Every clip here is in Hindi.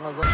no.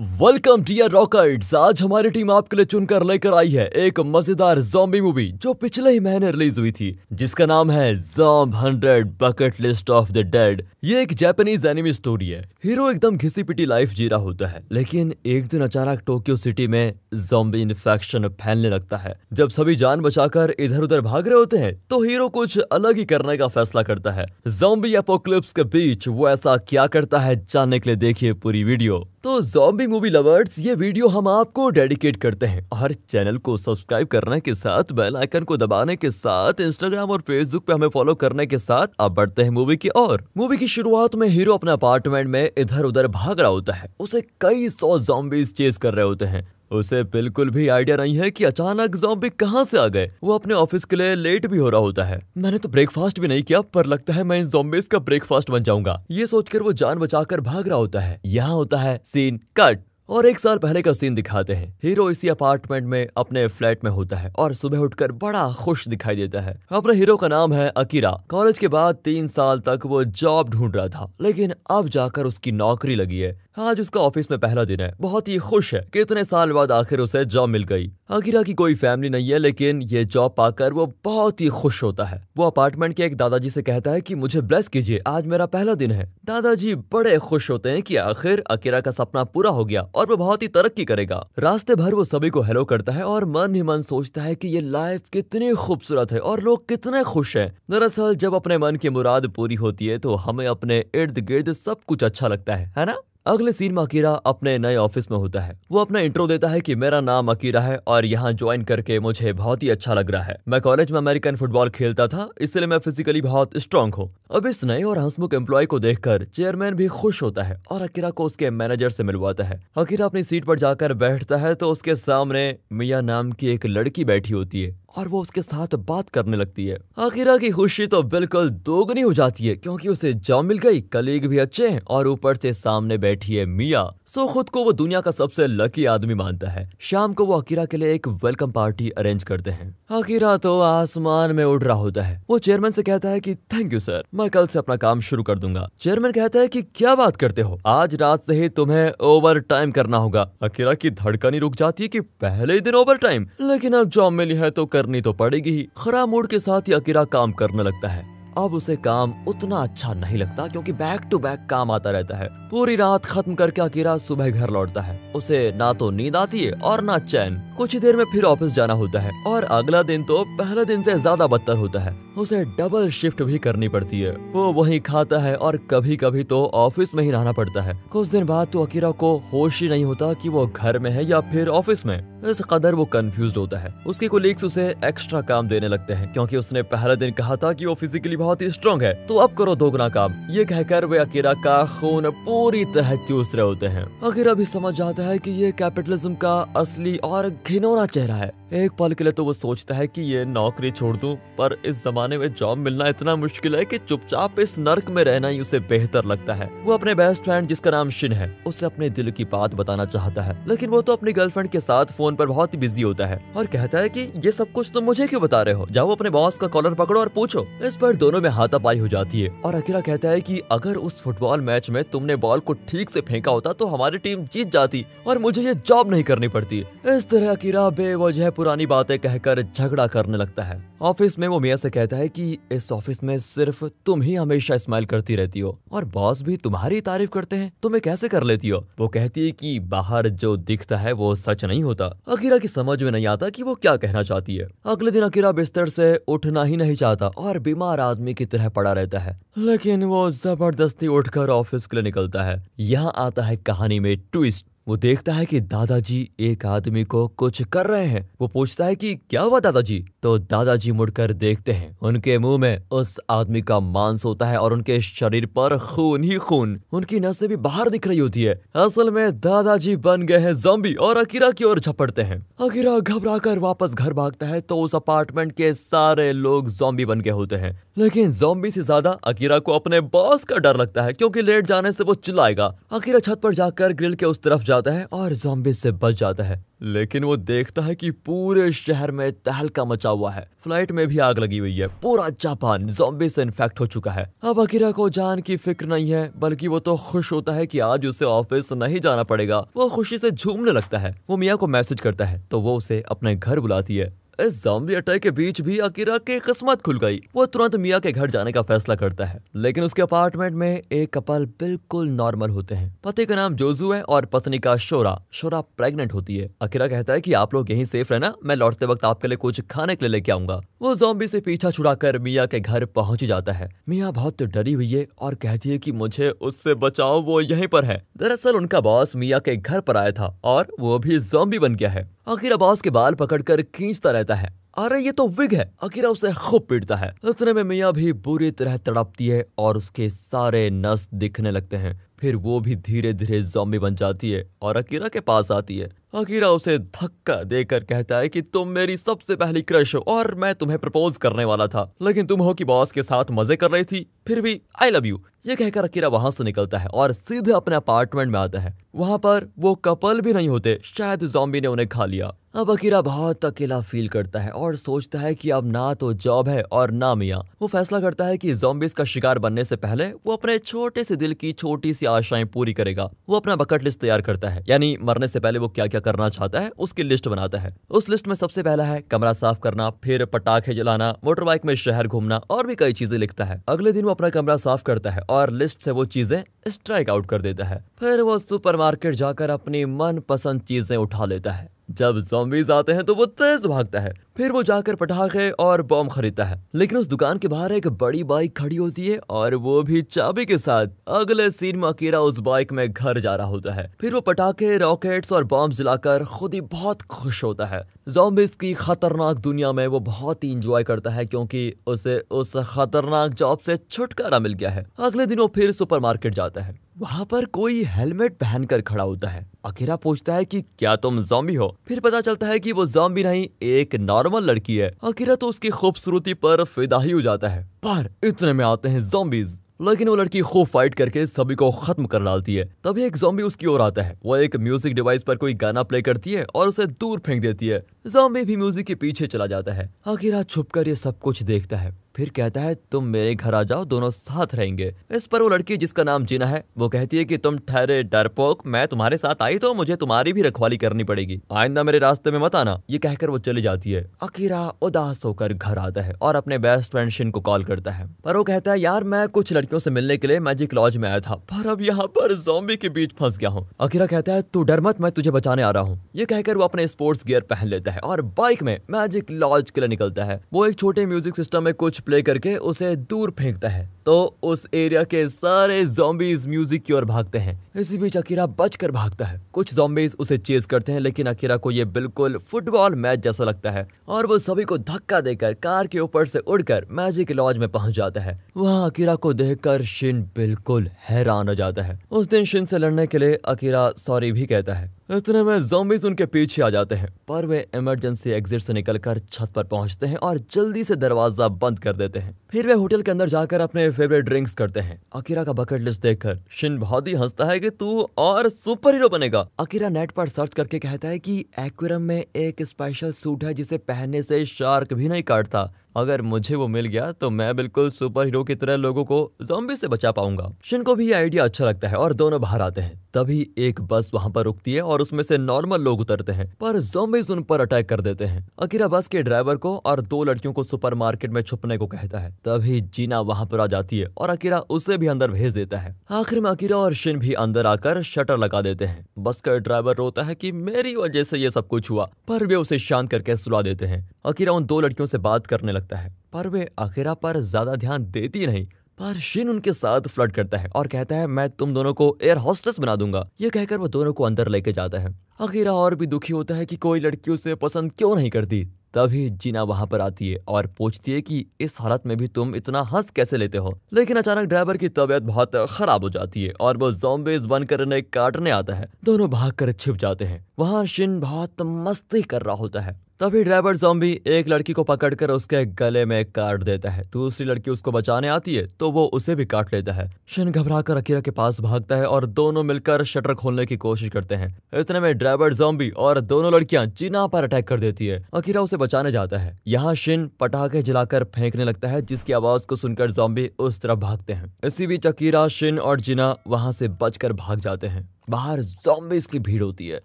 वेलकम डियर रॉकर्ट आज हमारी टीम आपके लिए चुनकर लेकर आई है एक मजेदार जॉम्बी मूवी जो पिछले ही महीने रिलीज हुई थी जिसका नाम है zom hundred bucket list of the dead ये एक जापानीज एनिमी स्टोरी है हीरो एकदम घिसी पिटी लाइफ जी रहा होता है लेकिन एक दिन अचानक टोक्यो सिटी में जॉम्बी इन्फेक्शन फैलने लगता है जब सभी जान बचाकर इधर उधर भाग रहे होते हैं तो हीरो कुछ अलग ही करने का फैसला करता है जॉम्बी एपोक्लिप्स के बीच वो ऐसा क्या करता है जानने के लिए देखिए पूरी वीडियो तो जॉम्बी मूवी लवर्स ये वीडियो हम आपको डेडिकेट करते हैं और चैनल को सब्सक्राइब करने के साथ बेल आइकन को दबाने के साथ इंस्टाग्राम और फेसबुक पे हमें फॉलो करने के साथ आप बढ़ते हैं मूवी की और मूवी की शुरुआत में हीरो अपने अपार्टमेंट में इधर उधर भाग रहा होता है उसे कई सौ जॉम्बीज चेस कर रहे होते हैं उसे बिल्कुल भी आइडिया नहीं है कि अचानक जॉम्बी कहाँ से आ गए वो अपने ऑफिस के लिए लेट भी हो रहा होता है मैंने तो ब्रेकफास्ट भी नहीं किया पर लगता है मैं इन जॉम्बीज का ब्रेकफास्ट बन जाऊंगा ये सोचकर वो जान बचाकर भाग रहा होता है यहाँ होता है सीन कट और एक साल पहले का सीन दिखाते हैं हीरो इसी अपार्टमेंट में अपने फ्लैट में होता है और सुबह उठकर बड़ा खुश दिखाई देता है अपने हीरो का नाम है अकीरा कॉलेज के बाद तीन साल तक वो जॉब ढूंढ रहा था लेकिन अब जाकर उसकी नौकरी लगी है आज उसका ऑफिस में पहला दिन है बहुत ही खुश है कि इतने साल बाद आखिर उसे जॉब मिल गई अकीरा की कोई फैमिली नहीं है लेकिन ये जॉब पाकर वो बहुत ही खुश होता है वो अपार्टमेंट के एक दादाजी से कहता है कि मुझे ब्लेस कीजिए आज मेरा पहला दिन है दादाजी बड़े खुश होते हैं कि आखिर अकीरा का सपना पूरा हो गया और वो बहुत ही तरक्की करेगा रास्ते भर वो सभी को हेलो करता है और मन ही मन सोचता है की ये लाइफ कितनी खूबसूरत है और लोग कितने खुश है दरअसल जब अपने मन की मुराद पूरी होती है तो हमें अपने इर्द गिर्द सब कुछ अच्छा लगता है है ना अगले सीन में अकीरा अपने नए ऑफिस में होता है वो अपना इंट्रो देता है कि मेरा नाम अकीरा है और यहाँ ज्वाइन करके मुझे बहुत ही अच्छा लग रहा है मैं कॉलेज में अमेरिकन फुटबॉल खेलता था इसलिए मैं फिजिकली बहुत स्ट्रांग हूँ अब इस नए और हंसमुख एम्प्लॉय को देखकर चेयरमैन भी खुश होता है और अकीरा को उसके मैनेजर से मिलवाता है अकीरा अपनी सीट पर जाकर बैठता है तो उसके सामने मिया नाम की एक लड़की बैठी होती है और वो उसके साथ बात करने लगती है आखिरा की खुशी तो बिल्कुल दोगुनी हो जाती है क्योंकि उसे जॉब मिल गई कलीग भी अच्छे हैं और ऊपर से सामने बैठी है मिया सो खुद को वो दुनिया का सबसे लकी आदमी मानता है शाम को वो अकीरा के लिए एक वेलकम पार्टी अरेंज करते हैं अकीरा तो आसमान में उड़ रहा होता है वो चेयरमैन से कहता है कि थैंक यू सर मैं कल से अपना काम शुरू कर दूंगा चेयरमैन कहता है कि क्या बात करते हो आज रात से ही तुम्हें ओवर टाइम करना होगा अकीरा की धड़कन ही रुक जाती है की पहले ही दिन ओवर टाइम लेकिन अब जॉब मिली है तो कर करनी तो पड़ेगी ही खराब मूड के साथ ही अकीरा काम करने लगता है अब उसे काम उतना अच्छा नहीं लगता क्योंकि बैक टू बैक काम आता रहता है पूरी रात खत्म करके अकीरा सुबह घर लौटता है उसे ना तो नींद आती है और ना चैन कुछ ही देर में फिर ऑफिस जाना होता है और अगला दिन तो पहले दिन से ज्यादा बदतर होता है उसे डबल शिफ्ट भी करनी पड़ती है वो वही खाता है और कभी कभी तो ऑफिस में ही रहना पड़ता है कुछ दिन बाद तो अकीरा को होश ही नहीं होता की वो घर में है या फिर ऑफिस में इस कदर वो कंफ्यूज होता है उसके कोलीग्स उसे एक्स्ट्रा काम देने लगते हैं क्योंकि उसने पहले दिन कहा था कि वो फिजिकली बहुत ही स्ट्रांग है तो अब करो दोगुना काम ये कहकर वे अकीरा का खून पूरी तरह चूस रहे होते हैं अकीरा भी समझ जाता है कि ये कैपिटलिज्म का असली और घिनौना चेहरा है एक पल के लिए तो वो सोचता है कि ये नौकरी छोड़ दूं पर इस जमाने में जॉब मिलना इतना मुश्किल है कि चुपचाप इस नर्क में रहना ही उसे बेहतर लगता है वो अपने बेस्ट फ्रेंड जिसका नाम शिन है उसे अपने दिल की बात बताना चाहता है लेकिन वो तो अपनी गर्लफ्रेंड के साथ फोन फोन पर बहुत ही बिजी होता है और कहता है की ये सब कुछ तुम मुझे क्यों बता रहे हो जाओ अपने बॉस का कॉलर पकड़ो और पूछो इस पर दोनों में हाथापाई हो जाती है और अकीरा कहता है की अगर उस फुटबॉल मैच में तुमने बॉल को ठीक से फेंका होता तो हमारी टीम जीत जाती और मुझे ये जॉब नहीं करनी पड़ती इस तरह अकीरा बेवजह पुरानी बातें कहकर झगड़ा करने लगता है ऑफिस में वो मिया से कहता है कि इस ऑफिस में सिर्फ तुम ही हमेशा स्माइल करती रहती हो और बॉस भी तुम्हारी तारीफ करते हैं तुम्हें कैसे कर लेती हो वो कहती है कि बाहर जो दिखता है वो सच नहीं होता अकीरा की समझ में नहीं आता कि वो क्या कहना चाहती है अगले दिन अकीरा बिस्तर से उठना ही नहीं चाहता और बीमार आदमी की तरह पड़ा रहता है लेकिन वो जबरदस्ती उठकर ऑफिस के लिए निकलता है यहाँ आता है कहानी में ट्विस्ट वो देखता है कि दादाजी एक आदमी को कुछ कर रहे हैं वो पूछता है कि क्या हुआ दादाजी तो दादाजी मुड़कर देखते हैं उनके मुंह में उस आदमी का मांस होता है और उनके शरीर पर खून ही खून उनकी नसें भी बाहर दिख रही होती है असल में दादाजी बन गए हैं जम्बी और अकीरा की ओर झपटते हैं अकीरा घबरा कर वापस घर भागता है तो उस अपार्टमेंट के सारे लोग जॉम्बी बन गए होते हैं लेकिन जॉम्बी से ज्यादा अकीरा को अपने बॉस का डर लगता है क्योंकि लेट जाने से वो चिल्लाएगा अकीरा छत पर जाकर ग्रिल के उस तरफ जा जाता है और जॉम्बी से बच जाता है लेकिन वो देखता है कि पूरे शहर में तहलका मचा हुआ है फ्लाइट में भी आग लगी हुई है पूरा जापान जॉम्बी से इन्फेक्ट हो चुका है अब अकीरा को जान की फिक्र नहीं है बल्कि वो तो खुश होता है कि आज उसे ऑफिस नहीं जाना पड़ेगा वो खुशी से झूमने लगता है वो मियाँ को मैसेज करता है तो वो उसे अपने घर बुलाती है इस जॉम्बी अटैक के बीच भी अकीरा की किस्मत खुल गई वो तुरंत मिया के घर जाने का फैसला करता है लेकिन उसके अपार्टमेंट में एक कपल बिल्कुल नॉर्मल होते हैं पति का नाम जोजू है और पत्नी का शोरा शोरा प्रेग्नेंट होती है अकीरा कहता है की आप लोग यही सेफ रहना मैं लौटते वक्त आपके लिए कुछ खाने के लिए लेके आऊंगा वो जॉम्बी से पीछा छुड़ा कर मिया के घर पहुंच जाता है मिया बहुत डरी हुई है और कहती है की मुझे उससे बचाओ वो यही पर है दरअसल उनका बॉस मिया के घर पर आया था और वो भी जॉम्बी बन गया है अकीरा बॉस के बाल पकड़कर खींचता रहता कहता है अरे ये तो विग है अकीरा उसे खूब पीटता है इतने में मियाँ भी बुरी तरह तड़पती है और उसके सारे नस दिखने लगते हैं फिर वो भी धीरे धीरे जॉम्बी बन जाती है और अकीरा के पास आती है अकीरा उसे धक्का देकर कहता है कि तुम मेरी सबसे पहली क्रश हो और मैं तुम्हें प्रपोज करने वाला था लेकिन तुम हो कि बॉस के साथ मजे कर रही थी फिर भी आई लव यू ये कहकर अकीरा वहां से निकलता है और सीधे अपने अपार्टमेंट में आता है वहां पर वो कपल भी नहीं होते शायद जॉम्बी ने उन्हें खा लिया अब अकीरा बहुत अकेला फील करता है और सोचता है कि अब ना तो जॉब है और ना मियाँ वो फैसला करता है कि जॉम्बिस का शिकार बनने से पहले वो अपने छोटे से दिल की छोटी सी आशाएं पूरी करेगा वो अपना बकेट लिस्ट तैयार करता है यानी मरने से पहले वो क्या क्या क्या करना चाहता है उसकी लिस्ट बनाता है उस लिस्ट में सबसे पहला है कमरा साफ करना फिर पटाखे जलाना मोटर बाइक में शहर घूमना और भी कई चीजें लिखता है अगले दिन वो अपना कमरा साफ करता है और लिस्ट से वो चीजें स्ट्राइक आउट कर देता है फिर वो सुपरमार्केट जाकर अपनी पसंद चीजें उठा लेता है जब जोम्बीज आते हैं तो वो तेज भागता है फिर वो जाकर पटाखे और बॉम्ब खरीदता है लेकिन उस दुकान के बाहर एक बड़ी बाइक खड़ी होती है और वो भी चाबी के साथ अगले सीन में अकेला उस बाइक में घर जा रहा होता है फिर वो पटाखे रॉकेट्स और बॉम्ब जलाकर खुद ही बहुत खुश होता है जोम्बिस की खतरनाक दुनिया में वो बहुत ही इंजॉय करता है क्योंकि उसे उस खतरनाक जॉब से छुटकारा मिल गया है अगले दिन वो फिर सुपर जाता है वहाँ पर कोई हेलमेट पहनकर खड़ा होता है अकेरा पूछता है कि क्या तुम जॉम्बी हो फिर पता चलता है कि वो जॉम्बी नहीं एक नॉर्मल लड़की है अकेरा तो उसकी खूबसूरती पर फिदा ही हो जाता है पर इतने में आते हैं जॉम्बीज लेकिन वो लड़की खूब फाइट करके सभी को खत्म कर डालती है तभी एक जॉम्बी उसकी ओर आता है वो एक म्यूजिक डिवाइस पर कोई गाना प्ले करती है और उसे दूर फेंक देती है जॉम्बी भी म्यूजिक के पीछे चला जाता है अकीरा कर ये सब कुछ देखता है फिर कहता है तुम मेरे घर आ जाओ दोनों साथ रहेंगे इस पर वो लड़की जिसका नाम जीना है वो कहती है कि तुम ठहरे डरपोक मैं तुम्हारे साथ आई तो मुझे तुम्हारी भी रखवाली करनी पड़ेगी आइंदा मेरे रास्ते में मत आना ये कहकर वो चली जाती है अकीरा उदास होकर घर आता है और अपने बेस्ट फ्रेंड शिन को कॉल करता है पर वो कहता है यार मैं कुछ लड़कियों से मिलने के लिए मैजिक लॉज में आया था पर अब यहाँ पर जोम्बी के बीच फंस गया हूँ अकीरा कहता है तू डर मत मैं तुझे बचाने आ रहा हूँ ये कहकर वो अपने स्पोर्ट्स गियर पहन लेता है है और बाइक में मैजिक लॉज के लिए निकलता है वो एक छोटे म्यूजिक सिस्टम में कुछ प्ले करके उसे दूर फेंकता है तो उस एरिया के सारे जोम्बीज म्यूजिक की ओर भागते हैं इसी बीच अकीरा बच कर भागता है कुछ जोम्बीज उसे चेज करते हैं लेकिन अकीरा को ये बिल्कुल फुटबॉल मैच जैसा लगता है और वो सभी को धक्का देकर कार के ऊपर से उड़कर मैजिक लॉज में पहुंच जाता है वहाँ अकीरा को देख कर शिन बिल्कुल हैरान हो जाता है उस दिन शिन से लड़ने के लिए अकीरा सॉरी भी कहता है इतने में जोम्बिस उनके पीछे आ जाते हैं पर वे इमरजेंसी एग्जिट से निकलकर छत पर पहुंचते हैं और जल्दी से दरवाजा बंद कर देते हैं फिर वे होटल के अंदर जाकर अपने फेवरेट ड्रिंक्स करते हैं अकीरा का बकेट लिस्ट देखकर शिन बहुत ही हंसता है कि तू और सुपर हीरो बनेगा अकीरा नेट पर सर्च करके कहता है कि एक्वेरियम में एक स्पेशल सूट है जिसे पहनने से शार्क भी नहीं काटता अगर मुझे वो मिल गया तो मैं बिल्कुल सुपर हीरो की तरह लोगों को जोम्बी से बचा पाऊंगा शिन को भी ये आइडिया अच्छा लगता है और दोनों बाहर आते हैं तभी एक बस वहाँ पर रुकती है और उसमें से नॉर्मल लोग उतरते हैं पर जोम्बिस उन पर अटैक कर देते हैं अकीरा बस के ड्राइवर को और दो लड़कियों को सुपर में छुपने को कहता है तभी जीना वहाँ पर आ जाती है और अकीरा उसे भी अंदर भेज देता है आखिर में अकीरा और शिन भी अंदर आकर शटर लगा देते हैं बस का ड्राइवर रोता है की मेरी वजह से ये सब कुछ हुआ पर वे उसे शांत करके सुला देते हैं अकीरा उन दो लड़कियों से बात करने लगता है पर वे अखेरा पर ज्यादा ध्यान देती नहीं पर शिन उनके साथ फ्लड करता है और कहता है मैं तुम दोनों को एयर हॉस्टेस बना दूंगा ये कहकर वो दोनों को अंदर लेके जाता है अखीरा और भी दुखी होता है कि कोई लड़की उसे पसंद क्यों नहीं करती तभी जीना वहां पर आती है और पूछती है कि इस हालत में भी तुम इतना हंस कैसे लेते हो लेकिन अचानक ड्राइवर की तबीयत बहुत खराब हो जाती है और वो जोम्बेज बनकर उन्हें काटने आता है दोनों भाग कर छिप जाते हैं वहाँ शिन बहुत मस्ती कर रहा होता है तभी ड्राइवर जॉम्बी एक लड़की को पकड़कर उसके गले में काट देता है दूसरी लड़की उसको बचाने आती है तो वो उसे भी काट लेता है शिन घबरा कर अकीरा के पास भागता है और दोनों मिलकर शटर खोलने की कोशिश करते हैं इतने में ड्राइवर जॉम्बी और दोनों लड़कियां जीना पर अटैक कर देती है अकीरा उसे बचाने जाता है यहाँ शिन पटाखे जलाकर फेंकने लगता है जिसकी आवाज को सुनकर जॉम्बी उस तरफ भागते हैं इसी बीच अकीरा शिन और जिना वहां से बचकर भाग जाते हैं बाहर जॉम्बीज की भीड़ होती है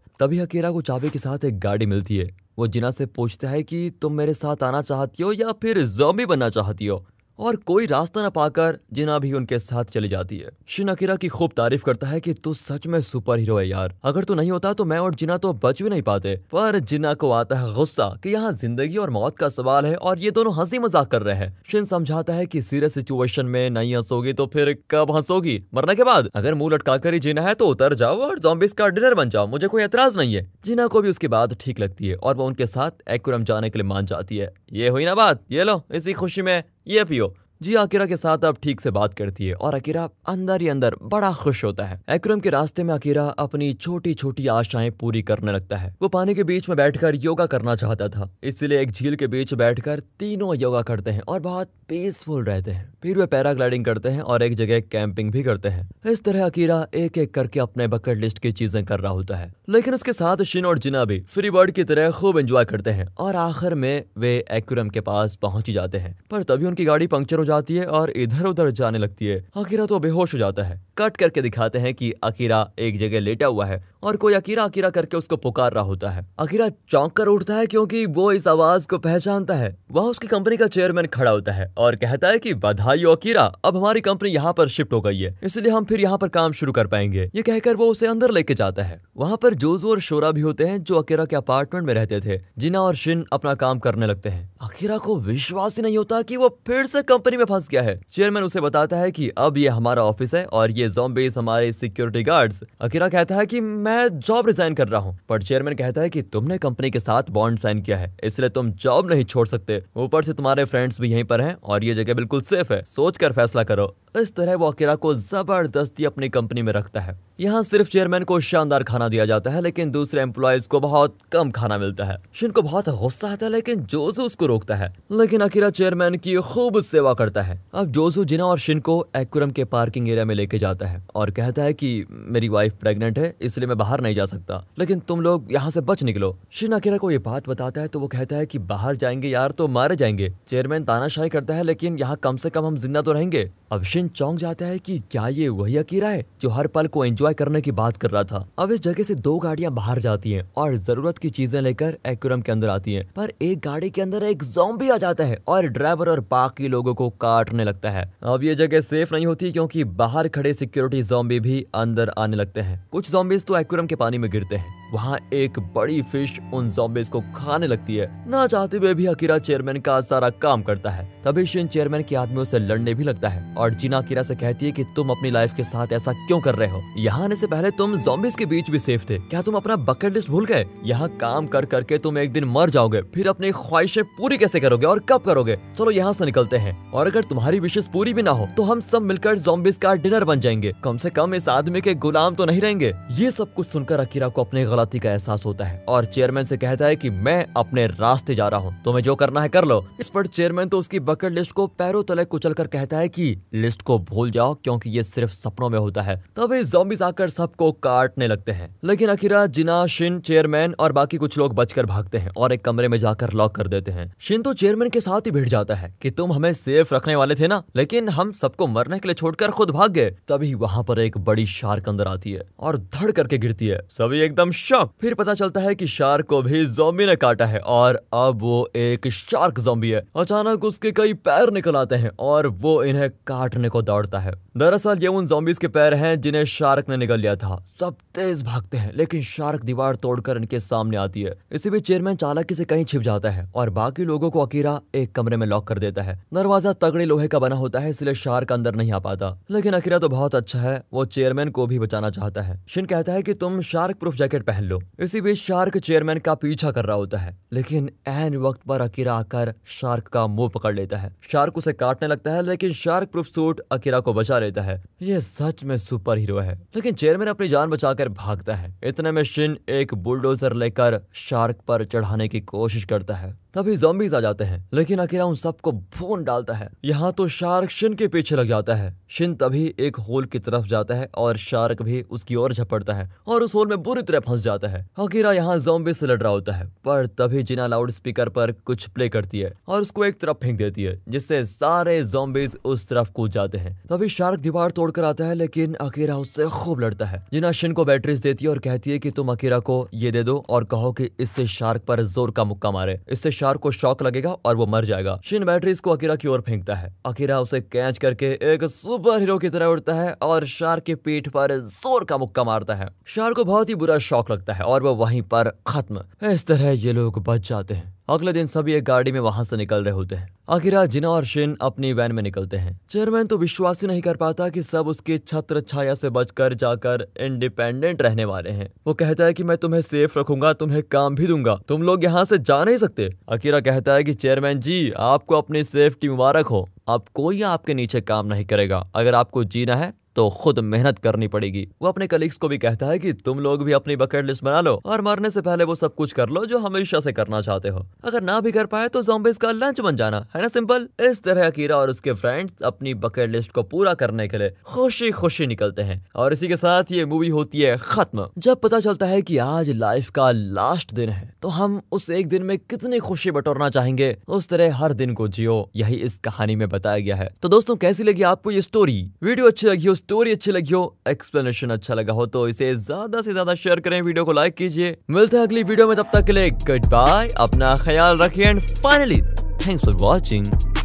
तभी अकेरा को चाबी के साथ एक गाड़ी मिलती है वो जिना से पूछता है कि तुम मेरे साथ आना चाहती हो या फिर जॉम्बी बनना चाहती हो और कोई रास्ता न पाकर जिना भी उनके साथ चली जाती है शिनाकिरा की खूब तारीफ करता है कि तू सच में सुपर हीरो है यार अगर तू नहीं होता तो मैं और जिना तो बच भी नहीं पाते पर जिना को आता है गुस्सा कि यहाँ जिंदगी और मौत का सवाल है और ये दोनों हंसी मजाक कर रहे हैं शिन समझाता है की सीरियस सिचुएशन में नहीं हंसोगी तो फिर कब हंसोगी मरने के बाद अगर मुंह लटका कर ही जीना है तो उतर जाओ और जॉम्बिस का डिनर बन जाओ मुझे कोई एतराज नहीं है जिना को भी उसकी बात ठीक लगती है और वो उनके साथ एक्म जाने के लिए मान जाती है ये हुई ना बात ये लो इसी खुशी में 也不有 जी अकीरा के साथ अब ठीक से बात करती है और अकीरा अंदर ही अंदर बड़ा खुश होता है एक्रम के रास्ते में अकीरा अपनी छोटी छोटी आशाएं पूरी करने लगता है वो पानी के बीच में बैठकर योगा करना चाहता था इसलिए एक झील के बीच बैठकर तीनों योगा करते हैं और बहुत पीसफुल रहते हैं फिर वे पैराग्लाइडिंग करते हैं और एक जगह कैंपिंग भी करते हैं इस तरह अकीरा एक एक करके अपने बकेट लिस्ट की चीजें कर रहा होता है लेकिन उसके साथ शिन और जिना भी फ्री बर्ड की तरह खूब एंजॉय करते हैं और आखिर में वे एक्म के पास पहुंच जाते हैं पर तभी उनकी गाड़ी पंक्चर हो जाती जाती है और इधर उधर जाने लगती है अकीरा तो बेहोश हो जाता है कट करके दिखाते हैं कि अकीरा एक जगह लेटा हुआ है और कोई अकीरा अकीरा करके उसको पुकार रहा होता है अकीरा चौंक कर उठता है क्योंकि वो इस आवाज को पहचानता है वहाँ उसकी कंपनी का चेयरमैन खड़ा होता है और कहता है की बधाई अकीरा अब हमारी कंपनी यहाँ पर शिफ्ट हो गई है इसलिए हम फिर यहाँ पर काम शुरू कर पाएंगे ये कहकर वो उसे अंदर लेके जाता है वहाँ पर जोजो और शोरा भी होते हैं जो अकीरा के अपार्टमेंट में रहते थे जिना और शिन अपना काम करने लगते हैं अकीरा को विश्वास ही नहीं होता कि वो फिर से कंपनी में फंस गया है चेयरमैन उसे बताता है कि अब ये हमारा ऑफिस है और ये जॉम्बेज हमारे सिक्योरिटी गार्ड्स अकीरा कहता है कि मैं मैं जॉब रिजाइन कर रहा हूँ पर चेयरमैन कहता है कि तुमने कंपनी के साथ बॉन्ड साइन किया है इसलिए तुम जॉब नहीं छोड़ सकते ऊपर से तुम्हारे फ्रेंड्स भी यहीं पर हैं और ये जगह बिल्कुल सेफ है सोच कर फैसला करो इस तरह वो अकेला को जबरदस्ती अपनी कंपनी में रखता है यहाँ सिर्फ चेयरमैन को शानदार खाना दिया जाता है लेकिन दूसरे एम्प्लॉयज को बहुत कम खाना मिलता है शिन को बहुत गुस्सा आता है लेकिन जोजो उसको रोकता है लेकिन अकीरा चेयरमैन की खूब सेवा करता है अब जोजो जिना और शिन को एक्म के पार्किंग एरिया में लेके जाता है और कहता है की मेरी वाइफ प्रेगनेंट है इसलिए मैं बाहर नहीं जा सकता लेकिन तुम लोग यहाँ से बच निकलो शिन अकीरा को ये बात बताता है तो वो कहता है की बाहर जाएंगे यार तो मारे जाएंगे चेयरमैन तानाशाही करता है लेकिन यहाँ कम से कम हम जिंदा तो रहेंगे अब शिन चौंक जाता है की क्या ये वही अकीरा है जो हर पल को एंजॉय एंजॉय करने की बात कर रहा था अब इस जगह से दो गाड़ियां बाहर जाती हैं और जरूरत की चीजें लेकर एक्यूरम के अंदर आती हैं पर एक गाड़ी के अंदर एक जोम्बी आ जाता है और ड्राइवर और बाकी लोगों को काटने लगता है अब ये जगह सेफ नहीं होती क्योंकि बाहर खड़े सिक्योरिटी जोम्बी भी अंदर आने लगते हैं कुछ जोम्बीज तो एक्यूरम के पानी में गिरते हैं वहाँ एक बड़ी फिश उन जॉम्बिस को खाने लगती है ना चाहते हुए भी अकीरा चेयरमैन का सारा काम करता है तभी शिन चेयरमैन के आदमियों से लड़ने भी लगता है और जीना अकीरा से कहती है कि तुम अपनी लाइफ के साथ ऐसा क्यों कर रहे हो यहाँ आने से पहले तुम जॉम्बिस के बीच भी सेफ थे क्या तुम अपना बकेट लिस्ट भूल गए यहाँ काम कर करके तुम एक दिन मर जाओगे फिर अपनी ख्वाहिशें पूरी कैसे करोगे और कब करोगे चलो यहाँ से निकलते हैं और अगर तुम्हारी विशेष पूरी भी ना हो तो हम सब मिलकर जॉम्बिस का डिनर बन जाएंगे कम से कम इस आदमी के गुलाम तो नहीं रहेंगे ये सब कुछ सुनकर अकीरा को अपने गलत गलती का एहसास होता है और चेयरमैन से कहता है कि मैं अपने रास्ते जा रहा हूँ तुम्हें जो करना है कर लो इस पर चेयरमैन तो उसकी बकेट लिस्ट को पैरों तले कुचल कर कहता है की लिस्ट को भूल जाओ क्योंकि ये सिर्फ सपनों में होता है तभी जॉम्बिस आकर सबको काटने लगते हैं लेकिन अखीरा जिना शिन चेयरमैन और बाकी कुछ लोग बचकर भागते हैं और एक कमरे में जाकर लॉक कर देते हैं शिन तो चेयरमैन के साथ ही भिड़ जाता है की तुम हमें सेफ रखने वाले थे ना लेकिन हम सबको मरने के लिए छोड़कर खुद भाग गए तभी वहाँ पर एक बड़ी शार्क अंदर आती है और धड़ करके गिरती है सभी एकदम शाम अच्छा, फिर पता चलता है कि शार्क को भी जोम्बी ने काटा है और अब वो एक शार्क जोम्बी है अचानक उसके कई पैर निकल आते हैं और वो इन्हें काटने को दौड़ता है दरअसल ये उन जोम्बिस के पैर हैं जिन्हें शार्क ने निकल लिया था सब तेज भागते हैं लेकिन शार्क दीवार तोड़कर इनके सामने आती है इसी बीच चेयरमैन चालक से कहीं छिप जाता है और बाकी लोगों को अकीरा एक कमरे में लॉक कर देता है दरवाजा तगड़े लोहे का बना होता है इसलिए शार्क अंदर नहीं आ पाता लेकिन अकीरा तो बहुत अच्छा है वो चेयरमैन को भी बचाना चाहता है शिन कहता है की तुम शार्क प्रूफ जैकेट पहन लो इसी बीच शार्क चेयरमैन का पीछा कर रहा होता है लेकिन एन वक्त पर अकीरा आकर शार्क का मुंह पकड़ लेता है शार्क उसे काटने लगता है लेकिन शार्क प्रूफ सूट अकीरा को बचा लेता है ये सच में सुपर हीरो है लेकिन चेयरमैन अपनी जान बचाकर भागता है इतने में शिन एक बुलडोजर लेकर शार्क पर चढ़ाने की कोशिश करता है तभी जॉम्बीज आ जाते हैं लेकिन अकेला उन सबको भून डालता है यहाँ तो शार्क शिन के पीछे लग जाता है शिन तभी एक होल की तरफ जाता है और शार्क भी उसकी ओर झपटता है और उस होल में बुरी तरह फंस जाता है अकेला यहाँ जॉम्बी से लड़ रहा होता है पर तभी जिना लाउड स्पीकर पर कुछ प्ले करती है और उसको एक तरफ फेंक देती है जिससे सारे जॉम्बीज उस तरफ कूद जाते हैं तभी शार्क दीवार तोड़कर आता है लेकिन अकेला उससे खूब लड़ता है जिना शिन को बैटरीज देती है और कहती है की तुम अकेला को ये दे दो और कहो की इससे शार्क पर जोर का मुक्का मारे इससे शार्क को शॉक लगेगा और वो मर जाएगा शिन बैटरीज को अकीरा की ओर फेंकता है अकीरा उसे कैच करके एक सुपर हीरो की तरह उड़ता है और शार्क के पीठ पर जोर का मुक्का मारता है शार्क को बहुत ही बुरा शौक लगता है और वो वहीं पर खत्म इस तरह ये लोग बच जाते हैं अगले दिन सभी एक गाड़ी में वहां से निकल रहे होते हैं आखिर जिना और शिन अपनी वैन में निकलते हैं चेयरमैन तो विश्वास ही नहीं कर पाता कि सब उसके छत्र छाया से बचकर जाकर इंडिपेंडेंट रहने वाले हैं वो कहता है कि मैं तुम्हें सेफ रखूंगा तुम्हें काम भी दूंगा तुम लोग यहाँ से जा नहीं सकते अकीरा कहता है कि चेयरमैन जी आपको अपनी सेफ्टी मुबारक हो अब कोई आपके नीचे काम नहीं करेगा अगर आपको जीना है तो खुद मेहनत करनी पड़ेगी वो अपने कलीग्स को भी कहता है कि तुम लोग भी अपनी बकेट लिस्ट बना लो और मरने से पहले वो सब कुछ कर लो जो हमेशा से करना चाहते हो अगर ना भी कर पाए तो जोम्बिस का लंच बन जाना है ना सिंपल इस तरह अकीरा और उसके फ्रेंड्स अपनी बकेट लिस्ट को पूरा करने के लिए खुशी खुशी निकलते हैं और इसी के साथ ये मूवी होती है खत्म जब पता चलता है की आज लाइफ का लास्ट दिन है तो हम उस एक दिन में कितनी खुशी बटोरना चाहेंगे उस तरह हर दिन को जियो यही इस कहानी में बताया गया है तो दोस्तों कैसी लगी आपको ये स्टोरी वीडियो अच्छी लगी हो स्टोरी अच्छी लगी हो एक्सप्लेनेशन अच्छा लगा हो तो इसे ज्यादा से ज्यादा शेयर करें वीडियो को लाइक कीजिए मिलते हैं अगली वीडियो में तब तक के लिए गुड बाय अपना ख्याल रखिए and finally thanks for watching